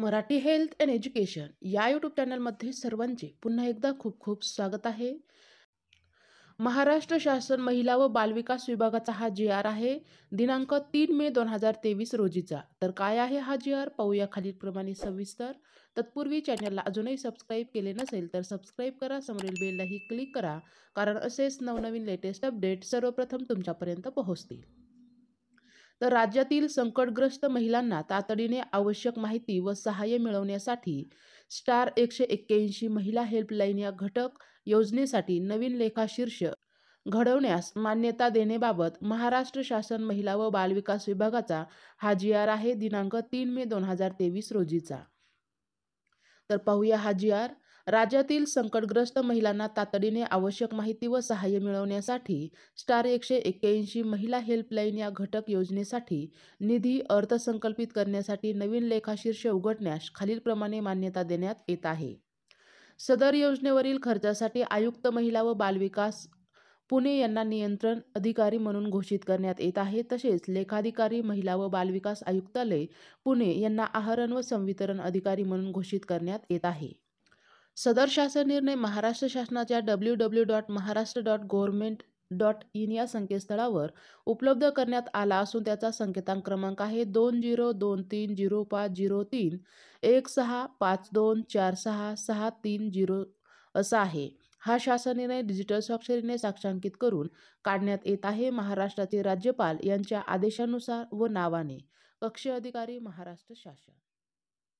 Marathi health and education या YouTube चॅनलमध्ये सर्वांचे पुन्हा एकदा खूप खूप स्वागत आहे महाराष्ट्र शासन महिला व बालविकास विभागाचा हा जी आर आहे दिनांक तीन मे दोन हजार तेवीस रोजीचा तर काय आहे हा जी आर पाहूया खालीलप्रमाणे सविस्तर तत्पूर्वी चॅनलला अजूनही सबस्क्राईब केले नसेल तर सबस्क्राईब करा समोरील बेललाही क्लिक करा कारण असेच नवनवीन लेटेस्ट अपडेट सर्वप्रथम तुमच्यापर्यंत पोहोचतील तर राज्यातील संकटग्रस्त महिलांना तातडीने आवश्यक माहिती व सहाय्य मिळवण्यासाठी स्टार एकशे एक्क्याऐंशी महिला हेल्पलाईन या घटक योजनेसाठी नवीन लेखाशीर्ष घडवण्यास मान्यता देणेबाबत महाराष्ट्र शासन महिला व बालविकास विभागाचा हा जी आर आहे दिनांक तीन मे दोन हजार तेवीस रोजीचा तर पाहूया हा जी आर राज्यातील संकटग्रस्त महिलांना तातडीने आवश्यक माहिती व सहाय्य मिळवण्यासाठी स्टार एकशे एक्क्याऐंशी महिला हेल्पलाईन या घटक योजनेसाठी निधी अर्थसंकल्पित करण्यासाठी नवीन लेखाशीर्ष उघडण्यास खालीलप्रमाणे मान्यता देण्यात येत आहे सदर योजनेवरील खर्चासाठी आयुक्त महिला व बालविकास पुणे यांना नियंत्रण अधिकारी म्हणून घोषित करण्यात येत आहे तसेच लेखाधिकारी महिला व बालविकास आयुक्तालय पुणे यांना आहरण व संवितरण अधिकारी म्हणून घोषित करण्यात येत आहे सदर शासन निर्णय महाराष्ट्र शासनाच्या W W dot Maharashtra dot government dot in या संकेतस्थळावर उपलब्ध करण्यात आला असून त्याचा संकेतांक क्रमांक आहे दोन झिरो दोन तीन झिरो पाच झिरो तीन एक सहा पाच दोन चार सहा सहा तीन झिरो असा आहे हा शासन निर्णय डिजिटल स्वाक्षरीने साक्षांकित करून काढण्यात येत आहे महाराष्ट्राचे राज्यपाल यांच्या आदेशानुसार व नावाने कक्ष अधिकारी महाराष्ट्र शासन